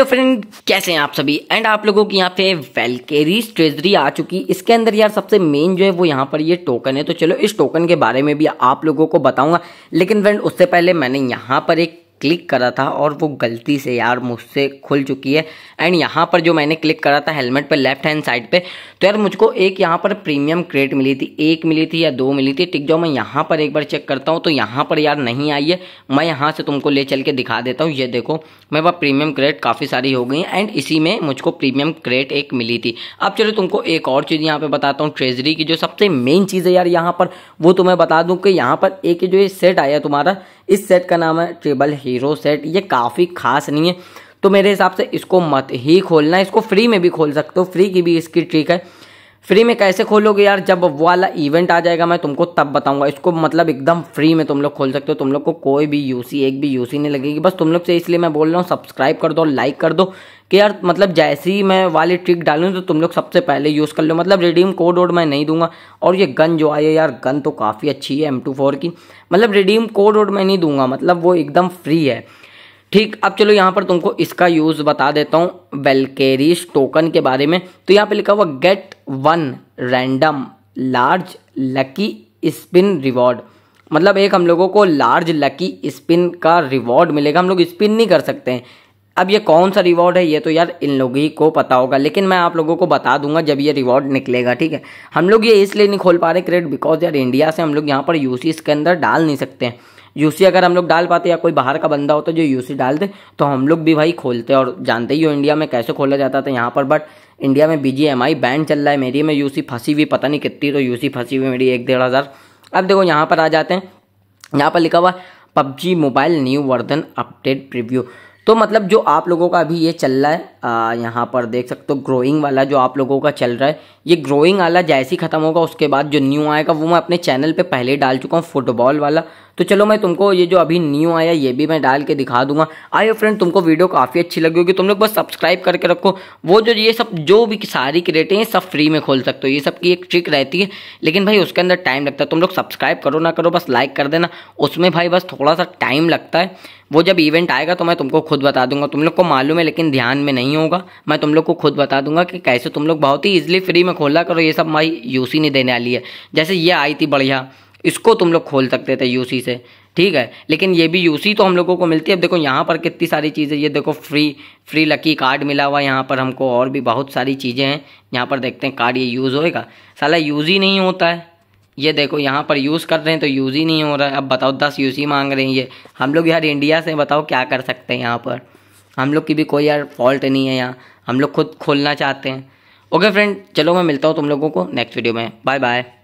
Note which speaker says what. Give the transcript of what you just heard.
Speaker 1: तो फ्रेंड कैसे हैं आप सभी एंड आप लोगों की यहाँ पे वेलकेरी ट्रेजरी आ चुकी इसके अंदर यार सबसे मेन जो है वो यहाँ पर ये टोकन है तो चलो इस टोकन के बारे में भी आप लोगों को बताऊंगा लेकिन फ्रेंड उससे पहले मैंने यहाँ पर एक क्लिक करा था और वो गलती से यार मुझसे खुल चुकी है एंड यहाँ पर जो मैंने क्लिक करा था हेलमेट पर लेफ्ट हैंड साइड पे तो यार मुझको एक यहाँ पर प्रीमियम क्रेट मिली थी एक मिली थी या दो मिली थी टिक जाओ मैं यहाँ पर एक बार चेक करता हूँ तो यहाँ पर यार नहीं आई है मैं यहाँ से तुमको ले चल के दिखा देता हूँ ये देखो मैं वह प्रीमियम क्रेट काफ़ी सारी हो गई एंड इसी में मुझको प्रीमियम क्रेट एक मिली थी अब चलो तुमको एक और चीज़ यहाँ पर बताता हूँ ट्रेजरी की जो सबसे मेन चीज़ है यार यहाँ पर वो तुम्हें बता दूँ कि यहाँ पर एक जो ये सेट आया तुम्हारा इस सेट का नाम है ट्रिबल हीरो सेट ये काफ़ी खास नहीं है तो मेरे हिसाब से इसको मत ही खोलना इसको फ्री में भी खोल सकते हो फ्री की भी इसकी ट्रिक है फ्री में कैसे खोलोगे यार जब वाला इवेंट आ जाएगा मैं तुमको तब बताऊंगा इसको मतलब एकदम फ्री में तुम लोग खोल सकते हो तुम लोग को कोई भी यूसी एक भी यूसी नहीं लगेगी बस तुम लोग से इसलिए मैं बोल रहा हूँ सब्सक्राइब कर दो लाइक कर दो कि यार मतलब जैसे ही मैं वाली ट्रिक डालूँ तो तुम लोग सबसे पहले यूज़ कर लो मतलब रिडीम कोड वोड मैं नहीं दूंगा और ये गन जो आई है यार गन तो काफ़ी अच्छी है एम टू फोर की मतलब रिडीम कोड वोड मैं नहीं दूंगा मतलब वो एकदम फ्री है ठीक अब चलो यहाँ पर तुमको इसका यूज़ बता देता हूँ वेलकेरिस टोकन के बारे में तो यहाँ पे लिखा हुआ get one random large lucky spin reward मतलब एक हम लोगों को लार्ज लकी स्पिन का रिवॉर्ड मिलेगा हम लोग स्पिन नहीं कर सकते हैं अब ये कौन सा रिवॉर्ड है ये तो यार इन लोग ही को पता होगा लेकिन मैं आप लोगों को बता दूंगा जब ये रिवॉर्ड निकलेगा ठीक है हम लोग ये इसलिए नहीं खोल पा रहे क्रेडिट बिकॉज यार इंडिया से हम लोग यहाँ पर यूसी इसके अंदर डाल नहीं सकते हैं यूसी अगर हम लोग डाल पाते या कोई बाहर का बंदा होता तो जो यूसी डाल दे तो हम लोग भी भाई खोलते और जानते ही हो इंडिया में कैसे खोला जाता था यहाँ पर बट इंडिया में B G M I ban चल रहा है मेरी में यूसी फंसी हुई पता नहीं कितनी तो यूसी फंसी हुई मेरी एक डेढ़ हज़ार अब देखो यहाँ पर आ जाते हैं यहाँ पर लिखा हुआ PUBG mobile new version update preview तो मतलब जो आप लोगों का अभी ये चल रहा है यहाँ पर देख सकते हो ग्रोइंग वाला जो आप लोगों का चल रहा है ये ग्रोइंग वाला जैसे ही ख़त्म होगा उसके बाद जो न्यू आएगा वो मैं अपने चैनल पे पहले डाल चुका हूँ फुटबॉल वाला तो चलो मैं तुमको ये जो अभी न्यू आया ये भी मैं डाल के दिखा दूंगा आइए फ्रेंड तुमको वीडियो काफ़ी अच्छी लगी होगी तुम लोग बस सब्सक्राइब करके रखो वो जो ये सब जो भी सारी क्रेटें हैं सब फ्री में खोल सकते हो ये सब की एक ट्रिक रहती है लेकिन भाई उसके अंदर टाइम लगता है तुम लोग सब्सक्राइब करो ना करो बस लाइक कर देना उसमें भाई बस थोड़ा सा टाइम लगता है वो जब इवेंट आएगा तो मैं तुमको खुद बता दूंगा तुम लोग को मालूम है लेकिन ध्यान में नहीं होगा मैं तुम लोग को खुद बता दूंगा कि कैसे तुम लोग बहुत ही ईजिली फ्री में खोला करो ये सब भाई यूसी नहीं देने वाली है जैसे ये आई थी बढ़िया इसको तुम लोग खोल सकते थे यूसी से ठीक है लेकिन ये भी यूसी तो हम लोगों को मिलती है अब देखो यहाँ पर कितनी सारी चीज़ें ये देखो फ्री फ्री लकी कार्ड मिला हुआ यहाँ पर हमको और भी बहुत सारी चीज़ें हैं यहाँ पर देखते हैं कार्ड ये यूज़ होएगा साला यूज़ ही नहीं होता है ये देखो यहाँ पर यूज़ कर रहे हैं तो यूज़ ही नहीं हो रहा है अब बताओ दस यू मांग रहे हैं ये हम लोग यार इंडिया से बताओ क्या कर सकते हैं यहाँ पर हम लोग की भी कोई यार फॉल्ट नहीं है यहाँ हम लोग खुद खोलना चाहते हैं ओके फ्रेंड चलो मैं मिलता हूँ तुम लोगों को नेक्स्ट वीडियो में बाय बाय